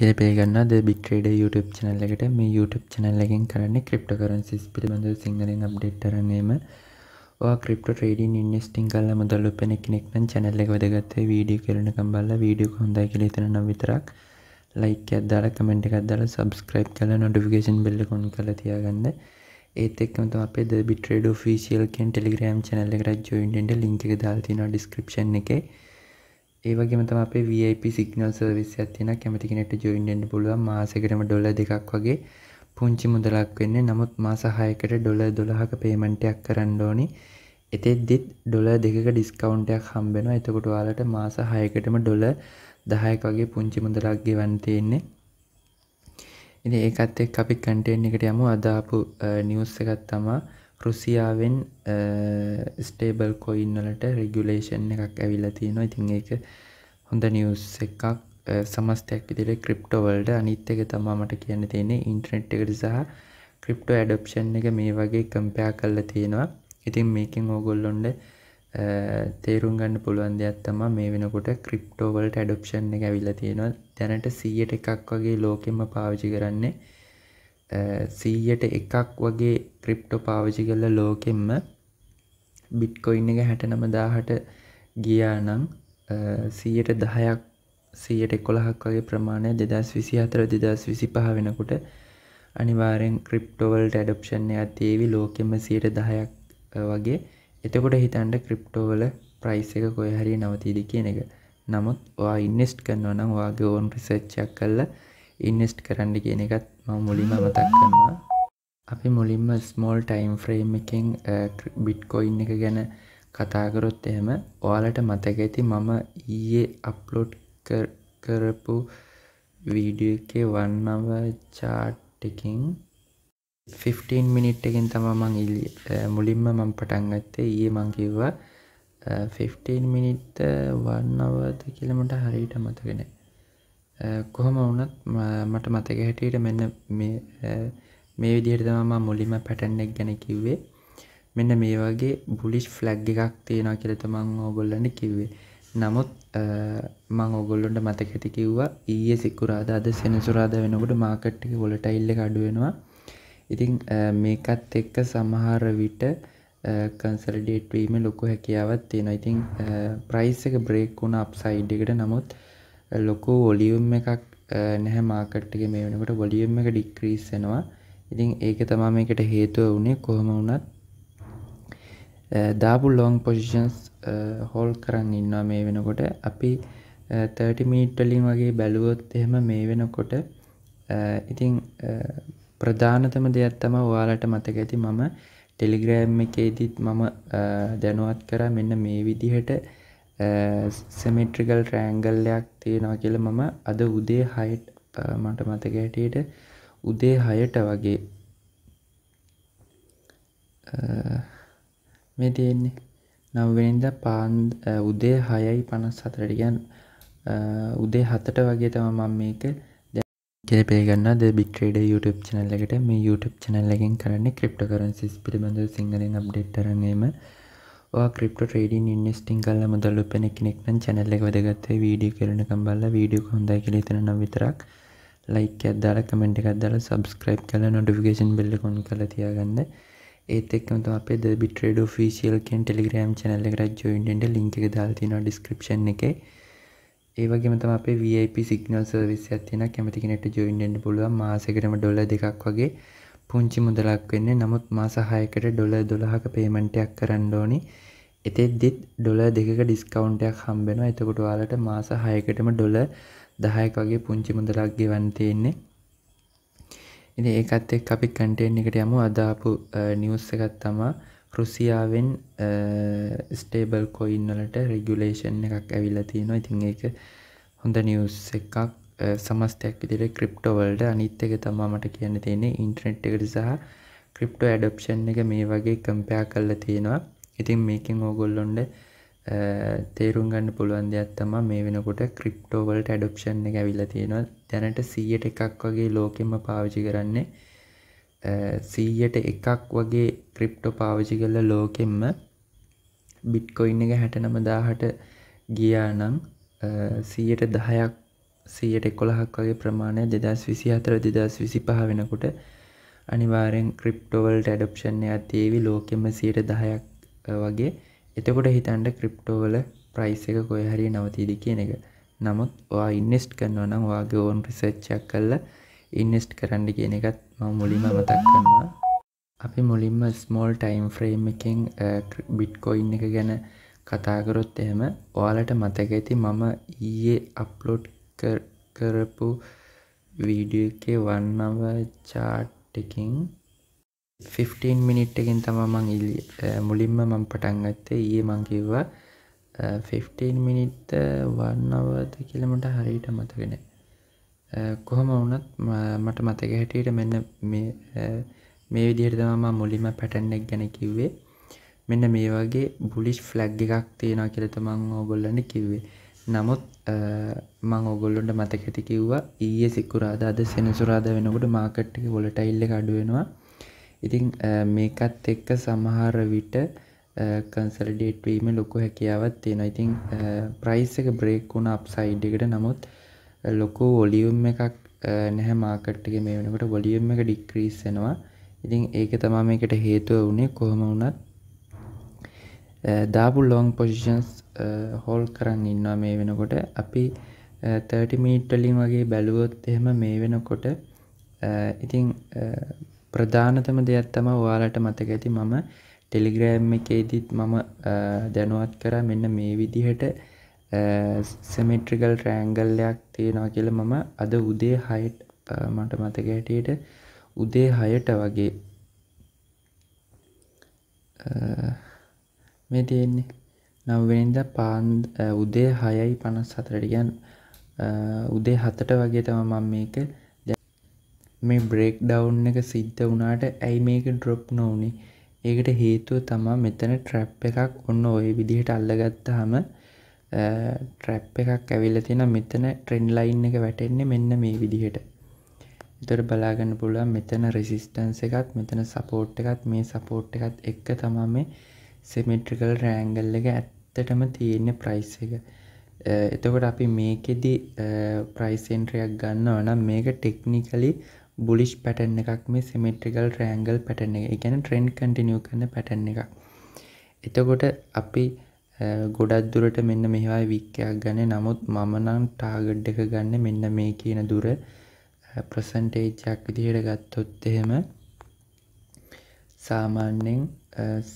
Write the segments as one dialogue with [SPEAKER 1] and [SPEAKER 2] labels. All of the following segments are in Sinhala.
[SPEAKER 1] කෙපේගන්න ද බික්ට්‍රේඩ YouTube චනල් එකට මේ YouTube චනල් එකෙන් කරන්න ක්‍රිප්ට කරන්සිස් පිළිබඳ සිංහලෙන් අප්ඩේටරනේම ක්‍රිප්ට ට්‍රේඩින් ඉන්ස්ටිං කල්ල මුදල්ලු පෙන කෙනෙක්න චැනල්ල එක වැදගත්තේ වීඩිය කරන කම්බල්ල වීඩිය හොඳයි කියල තන විතරක් ලයික අදදාල කමෙන්ට් එකක් දාල සබස්ක්‍රයිප් කල නොටිකේන් බෙල්ල කොන් කල තියාගන්න ඒත් එක්කමතු අපේ ද බිට්‍රේඩ ෆිසිියල්කෙන් ටෙලිග්‍රම් චනල්ල එකට ජොයින්ට ලිංක එක දාල්තින ඩිස්ක්‍රපෂන් එකේ ඒවගේම තම අපේ VIP සිගනල් සර්විසියක් තියෙන කැමති කෙනෙට ජොයින් වෙන්න පුළුවන් මාසෙකටම ඩොලර් දෙකක් වගේ පුංචි මුදලක් වෙන්නේ නමුත් මාස 6කට ඩොලර් 12ක පේමන්ට් එකක් කරන්න ඕනි එතෙද්දිත් ඩොලර් දෙකක ඩිස්කවුන්ට් එකක් හම්බ වෙනවා එතකොට ඔයාලට මාස 6කටම ඩොලර් 10ක වගේ පුංචි මුදලක් ගෙවන්න තියෙන්නේ ඉතින් ඒකත් එක්ක අපි කන්ටෙන්ට් එකට යමු අද ආපු නිවුස් එකක් තමයි රුසියාවෙන් ස්ටේබල් කොයින්නලට රෙගුලේෂන් එකක් ඇවිල්ල තියෙනවා ඉතින් ඒක හොඳ නිියස් එකක් සමස්තයක් විදිර ක්‍රිප්ටෝවල්ඩ අනිත් එක තමාමට කියන්න තියෙන්නේ ඉන්ට්‍රනෙට් එකට සහ ක්‍රිප්ටෝ ඇඩප්ෂන් එක මේ වගේ කම්පයා කල්ල තියෙනවා ඉතින් මේකින් ඕගොල්ලොන්ඩ තේරුම් ගන්න පුළුවන් දෙයක් තම මේ වෙනකොට ක්‍රිප්ටෝවල්ට ඇඩොප්ෂන් එක ඇවිල්ල තියෙනවා දැනට සියට එකක් වගේ ලෝකෙම පාවිචි කරන්නේ සීයට එකක් වගේ ක්‍රිප්ටෝ පාවිචි කරල ලෝකෙම්ම බිට්කොයින් එක හැට නමදාහට ගියානං සීයට දහයක් සීයට කොළහක් වගේ ප්‍රමාණය දෙදස් විසි හතර දෙදස් විසි පහ වෙනකුට අනිවාරෙන් ක්‍රිප්ටෝවල්ට ඇඩප්ෂණය ඇතිේවි ලෝකෙම සීයට දහයක් වගේ එතකොට හිතන්ට ක්‍රිප්ටෝවල ප්‍රයිස් එක කොයහරි නවතීද කියන එක නමුත් වා ඉන්නෙස්ට් කරන්නවනම් වාගේ ඕන් රිසච්චයක් කල්ල ඉන්නෙස්ට් කරන්න කියන එකත් මුලින්ම මතක් කරන්න අපි මුලින්ම ස්මෝල් ටයිම් ෆ්‍රේම් එකෙන් බිට්කොයින් එක ගැන කතාකරොත් එහෙම ඔයාලට මතක ඇති මම ඊයේ අප්ලෝඩ් කරපු වීඩිය එක වන්නව චාට්ටකින් 15 මිනිට් එකෙන් තම මං මුලින්ම මං පටන්ගත්තේ ඊයේ මංකිව්වා 15 මිනිත් වන්නවද කියලමට හරිට මතගෙනෑ කොහොම වුනත් මට මතක හැටියට මෙන්න මේ විදිහට තමම මුලිම පැටන්නෙක් ගැන කිව්වේ මෙන්න මේ වගේ බුලිෂ් ෆ්ලැග් එකක් තියෙනවා කියල තමන් ඕගොල්ලන්න කිව්වේ නමුත් මං ඔගොල්ලොන්ට මතක ඇති කිව්වා ඊයේ සිකුරාද අද සෙනසුරාද වෙනකොට මාකට්ටි ගොලට ඉල්ල අඩුවෙනවා ඉතිං මේකත් එක්ක සමහර විට කන්සල්ඩේට්වීම ලොකු හැකියාවත් තියෙන ඉතිං ප්‍රයිස් එක බ්‍රේක් වුණ අප්සයිඩ් එකට නමුත් ලොකු වොලියුම් එකක් නැහැ මාකට්ක මේ වෙනකොට වොලියම් එක ඩික්ක්‍රීස්සෙනවා ඉතින් ඒක තමා මේකට හේතුව වුණේ කොහොම වුණත් දාපු ලොං පොසිෂන්ස් හෝල් කරන්න ඉන්නවා මේ වෙනකොට අපි 30 මීට්ටලින් වගේ බැලුවොත් එහෙම මේ වෙනකොට ඉතිං ප්‍රධානතම දෙයක් තම ඔයාලට මතක ඇති මම ටෙලිග්‍රෑම් එකේදීත් මම දැනුවත් කරා මෙන්න මේ විදිහට සෙමිට්‍රිකල් ට්‍රෑන්ගල්ලයක් තියෙනවා කියල මම අද උදේ හයිට් මට මතක හැටියට උදේ හයට වගේ මේ තියෙන්නේ නවවෙනිද පාන්ද උදේ හයයි පනස් සතරටිගන් උදේ හතට වගේ තම මම මේක කෙපේගන්න ද බික්්‍රේඩ YouTube චනල්ලකට මේ YouTube චනල්ලගෙන් කරන්නේ ක්‍රිප්ට කරන්සිස් පිළිබඳ සිංහලෙන් අප්ඩේටරනීම ක්‍රිප්ට ට්‍රේඩින් ඉන්ස්ටිං කල්ල මුදල්ල උපන කෙනෙක්න චැනල්ලෙ වැදගත්තේ වීඩිය කරන කම්බල්ල වීඩිය හොඳයි කියල තන විතරක් ලයික අදදාල කමෙන්ට් එකක්දල සබස්ක්‍රයිබ් කල නොටිකේෂන් බෙල්ල කොන් කල තියාගන්න ඒත් එක්කමතු අපේ ද බිට්‍රේඩ ෆිසිියල්කෙන් ටෙලිග්‍රම් චනල්ල එකක් ජොයින්ට ලින්ක දාල්තින ඩිස්ක්‍රපෂන් එක ඒවගේමතම අපේ වIP සිගනල් සර්විස් ඇතින කැමතිකනට ජොයින්ඩ පුළුව මාසකරම ඩොල්ල දෙකක් වගේ පුංචි මුදලක් වෙන්නේ නමුත් මාසහයකට ඩොල දොළහක පේමටයක් කරන්න ඕනි එතෙදදිත් ඩොල දෙක ඩිස්කවන්ටයක් හම්බෙන එතකොට වාලට මාස හයකටම ඩොල දහයක වගේ පුංචි මුදලක් ගෙවන්තයෙන්නේ ඉති ඒකත් එක් අපි කටෙන් එකට යමු අදාපු නිවස්ස එකත් තමා රුසියාවෙන් ස්ටේබල් කොයින්නලට රෙගුලේෂන් එකක් ඇවිල්ල තියෙනවා ඉතින් ඒක හොඳ නිියස් එකක් සමස්තයක් විදිර ක්‍රිප්ටෝවල්ඩ අනිත් එක තමා මට කියන්න තියෙන්නේ ඉන්ට්‍රනෙට් එකට සහ ක්‍රිප්ටෝ ඇඩප්ෂන් එක මේ වගේ කම්පයා කල්ල තියෙනවා ඉතින් මේකින් ඕගොල්ලොන්ඩ තේරුම් ගන්න පුළුවන් දෙයක් තමා මේ වෙනකොට ක්‍රිප්ටෝවල්ට ඇඩොක්ෂන් එක ඇවිල්ලා තියෙනවා දැනට සීයට එකක් වගේ ලෝකෙම පාවිචි කරන්නේ සීයට එකක් වගේ ක්‍රිප්ටෝ පාවිචි කරල ලෝකෙම්ම බිට්කොයින් එක හැටනම දාහට ගියානං සීයට දහයක් සීයට එකොළහක් වගේ ප්‍රමාණය දෙදස් විසි හතර දෙදස් විසි පහ වෙනකුට අනිවාරෙන් ක්‍රිප්ටෝවල්ට ඇඩප්ෂන්ය ඇතිේවි ලෝකෙම සීට දහයක් වගේ එතකොට හිතන්ට ක්‍රිප්ටෝවල ප්‍රයිස් එක කොයහරි නවතීද කියන එක නමුත් වා ඉන්නෙස්ට් කරනවා නම් වාගේ ඕන් රිසච්චක් කල්ල ඉන්නෙස්ට් කරන්න කියන එකත් මං මුලිම මතක් කරන්නවා අපි මුලින්ම ස්මෝල් ටයිම් ෆ්‍රේම් එකෙන් බිට්කොයින් එක ගැන කතාකරොත් එහෙම ඔයාලට මතක ඇති මම ඊයේ අප්ලෝඩ් කරපු වීඩිය එක වන්නව චාට් එකින් 15 මිනිට් එකින් තම මං මුලින්ම මං පටන්ගත්තේ ඒ මංකිව්වා 15 මිනිත් වන්නවද කියලමට හරිට මතගෙන කොහොම වුනත් මට මතක හැටියට මෙන්න මේ විදිහයට තමා මුලිම පැටන්නෙක් ගැන කිව්වේ මෙන්න මේ වගේ බුලිෂ් ෆ්ලැග් එකක් තියෙනවා කියලතමං ඕගොල්ලන්න කිව්වේ නමුත් මං ඔගොල්ලොන්ට මතකැති කිව්වා ඊයේ සික්කුරාද අද සෙනසුරාද වෙනකොට මාකට් එක වොලටයිල්ල අඩුවෙනවා ඉතිං මේකත් එක්ක සමහර විට කන්සල්ඩේට්වීම ලොකු හැකියාවත් තියෙන ඉතිං ප්‍රයිස් එක බ්‍රේක් වුණ අප්සයිඩ් එකට නමුත් ලොකු ඔලියුම් එකක් නැහැ මාකට්ගේ මේ වෙනකට වොලියම් එක ඩික්ක්‍රීස්සෙනවා ඉතිං ඒක තමා මේකට හේතුව වුණේ කොහොම වුණත් දාපු ලොං පොසිෂන්ස් හෝල් කරන්න ඉන්නවා මේ වෙනකොට අපි 30 මීට්ටලින් වගේ බැලුවොත් එහෙම මේ වෙනකොට ඉතිං ප්‍රධානතම දෙයක් තම ඔයාලට මතක ඇති මම ටෙලිග්‍රෑම් එකේදීත් මම දැනුවත් කරා මෙන්න මේ විදිහට සෙමිට්‍රිකල් ට්‍රෑංගල්ලයක් තියෙනවා කියල මම අද උදේ හයිට් මට මතක ඇටියට උදේ හයට වගේ මේ තියෙන්නේ නවවෙනිද පාන්ද උදේ හයයි පනස් සතරටගන් උදේ හතට වගේ තම මං මේක මේ බ්‍රේක් ඩවන්් එක සිද්ධ වනාට ඇයි මේක ඩ්‍රොප් නොවනේ ඒකට හේතුව තමා මෙතන ට්‍රැප් එකක් ඔන්න ඔය විදිහට අල්ලගත්තාම ට්‍රැප් එකක් ඇවිල්ල තියෙන මෙතන ට්‍රෙන්ඩ් ලයින් එක වැටෙන්නේ මෙන්න මේ විදිහට එතොට බලාගන්න පුළුවන් මෙතන රෙසිස්ටන්ස එකත් මෙතන සපෝට් එකත් මේ සපෝට් එකත් එක්ක තමා මේ සෙමිට්‍රිකල් රෑංගල් එක ඇත් ඇත්තටම තියෙන්න ප්‍රයිස් එක එතකොට අපි මේකෙදි ප්‍රයිසෙන්ට්‍රයක් ගන්න ඕනම් මේක ටෙක්නිකලි බුලිෂ් පැටන් එකක් මේ සිමිට්‍රිකල් ට්‍රෑන්ගල් පැටන එක ගැන ට්‍රෙන්ඩ් කටිනිය කරන පැටන් එක එතකොට අපි ගොඩක් දුරට මෙන්න මෙවා වික්කයක් ගන්න නමුත් මමනම් ටාගඩ් එක ගන්න මෙන්න මේ කියන දුර ප්‍රසන්ටේජ්ජක් විදිහට ගත්තොත් එහෙම සාමාන්‍යෙන්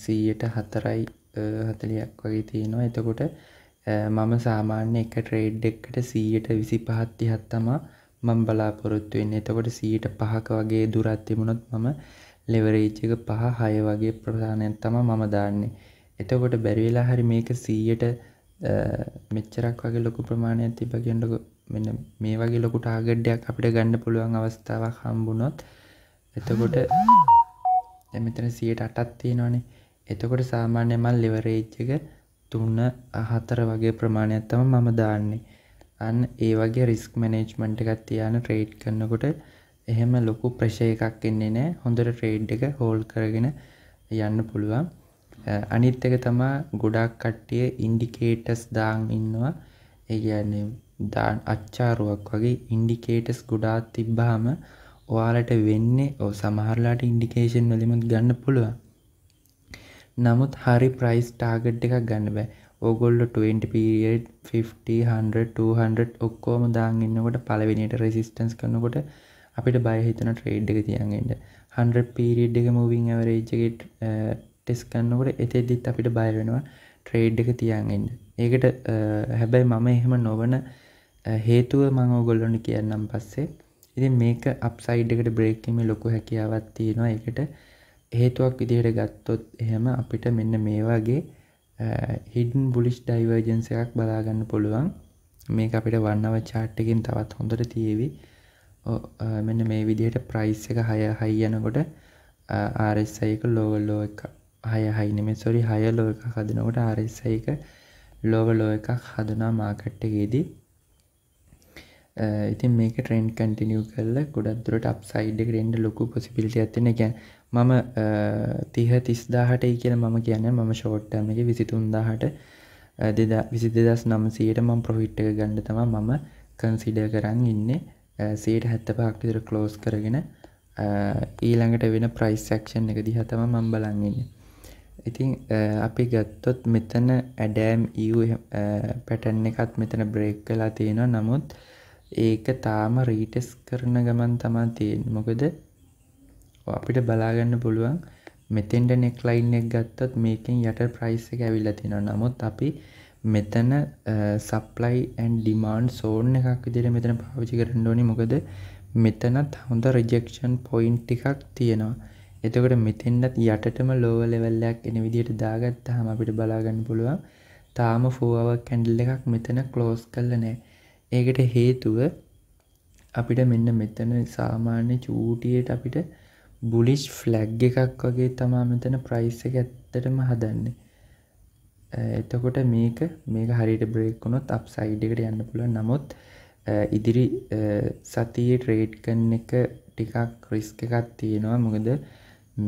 [SPEAKER 1] සීයට හතරයි හතලයක් වගේ තියෙනවා එතකොට මම සාමාන්‍ය එක ට්‍රේඩ් එක්කට සීයට විසි පහත්ති හත්තමා මං බලාපොරොත්තු වෙන්න එතකොට සීට පහක වගේ දුරත්තිමුණොත් මම ලෙවරේච්චක පහ හය වගේ ප්‍රධානයක් තම මම දාන්නේ එතකොට බැරිවෙලා හරි මේක සීයට මෙච්චරක් වගේ ලොකු ප්‍රමාණයක් තිබගෙන්ඩක මෙ මේ වගේ ලොකුට ආගඩ්ඩයක් අපිට ගන්න පුළුවන් අවස්ථාවක් හම්බුණොත් එතකොට එමතන සියට අටත් තියෙනවානේ එතකොට සාමාන්‍ය මල් ලිවරේච්චක තුන්න අහතර වගේ ප්‍රමාණයක් තම මම දාන්නේ අන්න ඒ වගේ රිස්ක් මනේජ්මන්ට් එකත් තියාන ට්‍රේඩ් කරනකොට එහෙම ලොකු ප්‍රශය එකක් එන්නේ නෑ හොඳට ට්‍රේඩ් එක හෝල් කරගෙන යන්න පුළුවන් අනිත් එක තමා ගොඩක් කට්ටිය ඉන්ඩිකේටස් දාං ඉන්නවා ඒගැන්නේ දාන් අච්චාරුවක් වගේ ඉන්ඩිකේටස් ගොඩාත් තිබ්බාම ඔයාලට වෙන්නේ ඕ සමහරලාට ඉන්ඩිකේෂන් වලිමුත් ගන්න පුළුවන් නමුත් හරි ප්‍රයිස් ටාගට් එකක් ගන්න බෑ ඕගොල්ල 20පිට ඔක්කෝම දාගන්නකොට පලවෙනිට රෙසිස්ටන්ස් කරනකොට අපිට බයහිතන ට්‍රේඩ් එක තියන්ගෙන්ට 100 පිරිඩ් එක මූවිං ඇවරේජ්ගේට ටෙස් කන්නකොට එතෙදිත් අපිට බය වෙනවා ට්‍රේඩ් එක තියන්ගෙන්ට ඒකට හැබැයි මම එහෙම නොවන හේතුව මං ඕගොල්ලොන කියන්නම් පස්සේ ඉති මේක අප්සයිඩ් එකට බ්‍රේක්කම ලොකු හැකියාවත් තියෙනවා එකට හේතුවක් විදිහට ගත්තොත් එහෙම අපිට මෙන්න මේ වගේ හිඩන් බුලිෂ් ඩයිවර්ජන්ස එකක් බලාගන්න පුළුවන් මේ අපිට වන්නව චාට්ටකින් තවත් හොඳට තියවි මෙන්න මේ විදිහට ප්‍රයිස් එක හය හයි යනකොට ආරෙස්සයක ලෝවල්ලෝ එක හය හයිනෙම සොරි හය ලෝ එක හදනකොට ආරෙස්සයක ලෝවලෝ එකක් හදනා මාකට්ටගේදී ඉතින් මේක ට්‍රෙන්් කටිනිය කරල ගොඩත්දුරට අප්සයිඩ් රෙන්ඩ ලොකු පොසිපිල්ටි ඇතින ගැන් මම තිහ තිස්දාහටයි කියල මම කියන මම ෂෝට්ටමගේ විසිතුන්දාහට දෙද විසි දෙදස් නම්සයට මම ප්‍රොහිට්ට ගණඩ තම මම කන්සිඩ කරන්න ඉන්න සේට හැත්ත පාක්තිර කලෝස් කරගෙන ඊළඟට වෙන ප්‍රයිස්ක්ෂන් එක දිහතම මම් බලන්ගන්න ඉතින් අපි ගත්තොත් මෙතන ඇඩෑම් ඊ පැටන් එකත් මෙතන බ්‍රේක් කලා තියෙනවා නමුත් ඒක තාම රීටෙස් කරන ගමන් තමා තියෙන් මොකද අපිට බලාගන්න පුළුවන් මෙතෙන්ට නෙක්ලයින් එක් ගත්තත් මේකෙන් යට ප්‍රයිස් එක ඇවිල්ල තින නමුත් අපි මෙතන සප්ලයි ඇන් ඩිමාන්් සෝර්න එකක් විදිර මෙතන පාවිචි කරන්න ඕනි මොකද මෙතනත් හොඳ රජෙක්ෂන් පොයින්් ටිකක් තියෙනවා එතකට මෙතෙන්ටත් යටටම ලෝවලෙවල්ලයක් එන විදියට දාගත් හම අපිට බලාගන්න පුළුවන් තාම ෆෝාව කැන්ඩල් එකක් මෙතන කලෝස් කල්ල නෑ ඒකට හේතුව අපිට මෙන්න මෙතන සාමාන්‍ය චූටියට අපිට බුලිෂ් ෆ්ලැග් එකක් වගේ තමා මෙතන ප්‍රයිස් එක ඇත්තටම හදන්නේ එතකොට මේක මේක හරිට බ්‍රේක්කුණොත් අප සයිඩකට යන්න පුළ නමුත් ඉදිරි සතියේ ට්‍රේඩ් කන්න එක ටිකක් රිස්ක එකත් තියෙනවා මොකද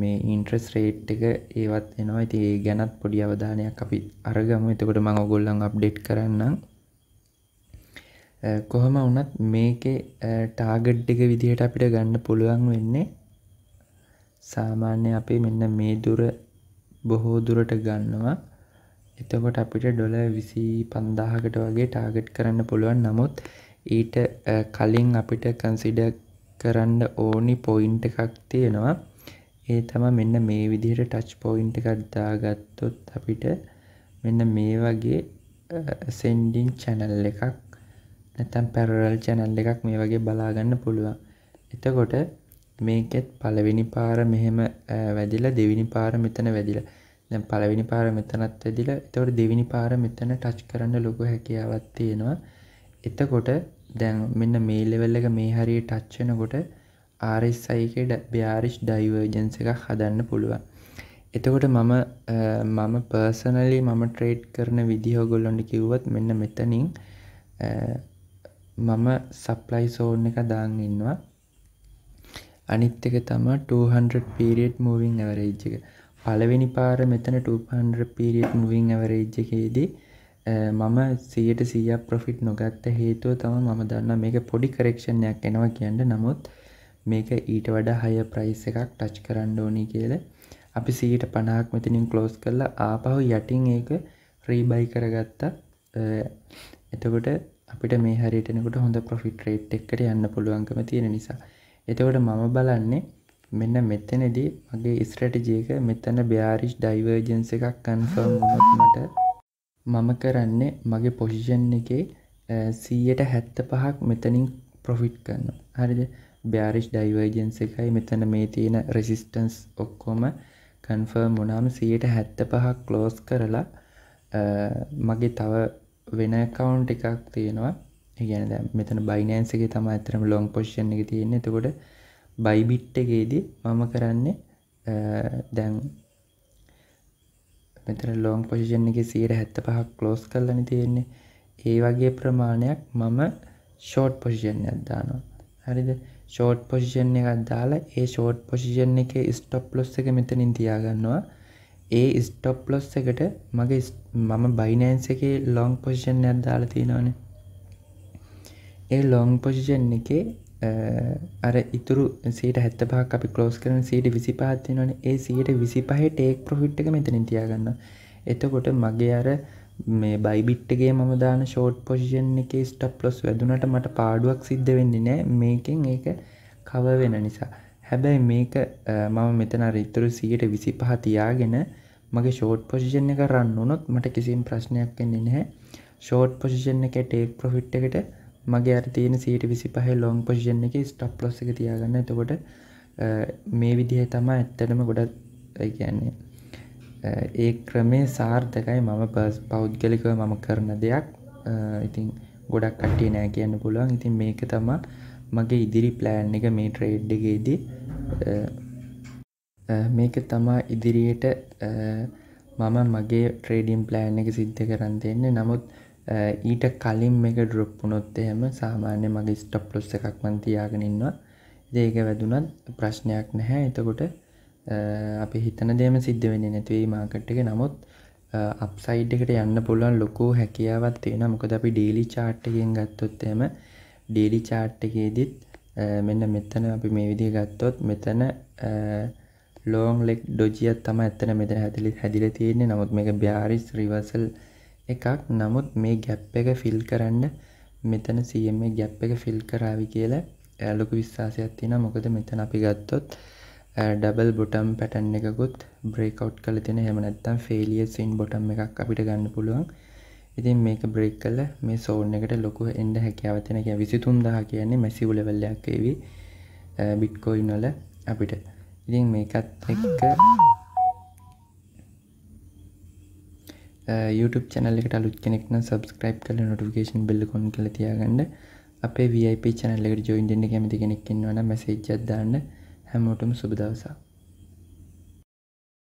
[SPEAKER 1] මේ ඉන්ට්‍රස් රේට් එක ඒවත් එනවා ඇති ඒ ගැනත් පොඩි අවධානයක් අපි අරගම එතකොට මඟ ගොල්ලන් අප්ඩේට් කරන්න කොහොම වනත් මේකේ ටාගඩ් එක විදිහට අපිට ගන්න පුළුවන් වෙන්නේ සාමාන්‍ය අපි මෙන්න මේ දුර බොහෝ දුරට ගන්නවා එතකොට අපිට ඩොල විසි පන්දාහකට වගේ ටාගට් කරන්න පුළුවන් නමුත් ඊට කලින් අපිට කන්සිඩ කරන්න ඕනි පොයින්ට එකක් තියෙනවා ඒ තම මෙන්න මේ විදිහට ටච් පොයින්ට එකක්දා ගත්තොත් අපිට මෙන්න මේ වගේ සෙන්ඩින් චැනල් එකක් නැතම් පැරල් චැනල් එකක් මේ වගේ බලාගන්න පුළුවන් එතකොට මේකෙත් පළවෙනි පාර මෙහෙම වැදිල දෙවිනි පාර මෙතන වැදිල දැ පළවෙනි පාර මෙතනත් ඇදිල තවට දෙවිනි පාර මෙතන ටච් කරන්න ලොකු හැකියාවත් තියෙනවා එතකොට දැන් මෙන්න මේ ලෙවල් එක මේ හරි ටච්චනකොට ආරස්සයිකෙඩ බ්‍යාරිෂ් ඩයිවර්ජන්ස එකක් හදන්න පුළුවන් එතකොට මම මම පර්සනලි මම ට්‍රේඩ් කරන විදිහෝ ගොල්ලොන්ඩි කිව්වත් මෙන්න මෙතනින් මම සප්ලයි සෝන් එක දාන් ඉන්නවා අනිත් එක තමා 200 පීරියට් මූවිං ඇවරේජ් එක පළවෙනි පාර මෙතන 200 පීරියට් මූවිං ඇවරේජ් එකේදී මම සියට සීය ප්‍රොෆිට් නොගත්ත හේතුව තම මම දන්න මේක පොඩි කරෙක්ෂණයක් එනවා කියන්න නමුත් මේක ඊට වඩා හය ප්‍රයිස් එකක් ටච් කරන්න ඕනි කියල අපි සීට පණහක් මෙතනින් කලෝස් කරලා ආපහු යටින් ඒක ්‍රීබයි කරගත්තා එතකොට අපිට මේ හරිටනකට හොඳ පොෆිට රේට් එක්කට යන්න පුළුවන්කම තියෙන නිසා එතකොට මම බලන්නේ මෙන්න මෙතනදී මගේ ස්ට්‍රටජයක මෙතන බ්‍යාරිෂ් ඩයිවර්ජන්ස එකක් කන්ෆර්ම් මට මම කරන්නේ මගේ පොසිෂන් එකේ සීයට හැත්ත පහක් මෙතනින් ප්‍රොෆිට් කරන්න හරිද බ්‍යාරිෂ් ඩයිවර්ජන්ස එකයි මෙතන මේ තියෙන රෙසිස්ටන්ස් ඔක්කොම කන්ෆර්ම් වුනාම සීයට හැත්ත පහක් ක්ලෝස් කරලා මගේ තව වෙන කවුන්් එකක් තියෙනවා ගැන මෙතන බයිනෑන්සගේ තම ඇතරම ලොං පොෂ්ෂන් එක තියෙන්නේ එතකොට බයිබිට්ටගේදී මම කරන්නේ දැන් මෙතර ලොං පොසිෂන් එක සීර හැත්ත පහක් කලෝස් කරලන තියෙන්නේ ඒ වගේ ප්‍රමාණයක් මම ෂෝට් පොසිෂන් අදදානවා හරිද ෂෝට් පොසිෂන් එකත් දාලා ඒ ෂෝට් පොසිෂන් එක ස්ටොප් ලොස් එක මෙතනින් තියාගන්නවා ඒ ස්ටොප් ලොස් එකට මගේ මම බයිනෑන්ස එක ලොං පොසිෂන් අදදාලා තියෙනවානේ ඒ ලොං පොසිෂන් එක අර ඉතුරු සට හැත්තපා අපි කලෝස් කරන සීට විසි පාත්ති නොන ඒ සීට විසි පහ ටේක් ප්‍රොෆිට් එක මෙතනින් තියාගන්න එතකොට මගේ අර මේ බයිබිට්ටගේ මම දාන ෂෝට් පොසිෂන් එක ස්ටප් ලොස් වැදුනට මට පාඩුවක් සිද්ධ වෙන්නේ නෑ මේකෙන් ඒක කව වෙන නිසා හැබැයි මේක මම මෙතන රිතුරු සීට විසි පහතියාගෙන මගේ ෂෝට් පොසිෂන් එක රන්න වනොත් මට කිසිම් ප්‍රශ්නයක් වෙන්නේ නැහැ ෂෝට් පොසිෂන් එක ටේක් ප්‍රොෆිට් එකට මගේ අර තියෙන සීට විසි පහ ලොං පොසිෂන් එක ස්ටප් ලොස් එක තියාගන්න එතකොට මේ විදිහ තමා ඇත්තටම ගොඩත් කියන්නේ ඒ ක්‍රමේ සාර්ථකයි මම පස් පෞද්ගලිකව මම කරන දෙයක් ඉතින් ගොඩක් කට්ටිය නෑ කියන්න පුළුවන් ඉතින් මේක තමා මගේ ඉදිරි ප්ලෑන් එක මේ ට්‍රේඩ්ඩගේදී මේක තමා ඉදිරියට මම මගේ ට්‍රේඩීම් ප්ලෑන් එක සිද්ධ කරන්න දෙන්නේ නමුත් ඊට කලින් එක ඩ්‍රොප් වුණොත් එහෙම සාමාන්‍ය මගේ ස්ටප්ලොස් එකක් මන්තියාගෙනන්නවා දේක වැදුනත් ප්‍රශ්නයක් නැහැ එතකොට අපි හිතන දේම සිද්ධ වෙන නැතිවයි මාකට් එක නමුත් අප්සයිඩ් එකට යන්න පුළුවන් ලොකෝ හැකියාවත් තියෙන මොකද අපි ඩේලි චාට්ටකෙන් ගත්තොත් එම ඩේලි චාට්ටකේදත් මෙන්න මෙතන අපි මේ විදිහ ගත්තොත් මෙතන ලෝං ලෙක් ඩොජියත් තම ඇත්තන මෙතන හැදිලි හැදිල තියෙන්නේ නමුත් මේ බ්‍යාරිස් රිවසල් එකක් නමුත් මේ ගැප් එක ෆිල් කරන්න මෙතන සම ගැප් එක ෆිල් කරාවි කියලා ඇලොක විශ්වාසයක් තින මොකද මෙතන අපි ගත්තොත් ඩබල් බොටම් පැටන් එකකුත් බ්‍රේකවට් කල තින හෙමනත්තම් ෆෙලිය සින් බොටම් එකක් අපිට ගන්න පුළුවන් ඉතින් මේක බ්‍රේක් කල මේ සෝන් එකට ලොකු එන්ඩ හැකියාවතනක විසිතුන්දහ කියන්නේ මැසිවුලවල්ලයක් ඒවි බිට්කොයින්නොල අපිට ඉතින් මේකත් එක්ක YouTube චැනල් එකට අලුත් කෙනෙක්න සබස්ක්‍රයිබ් කල නොටිකේෂන් බෙල්ලකොන් කළ තියාගන්න අපේ වයිප චැනල්ලෙට ජොයින්ඩන්න කැමති කෙනෙක්කෙන්වන මැසේජ්ජත්දාන්න හැමෝටම සුබදවසා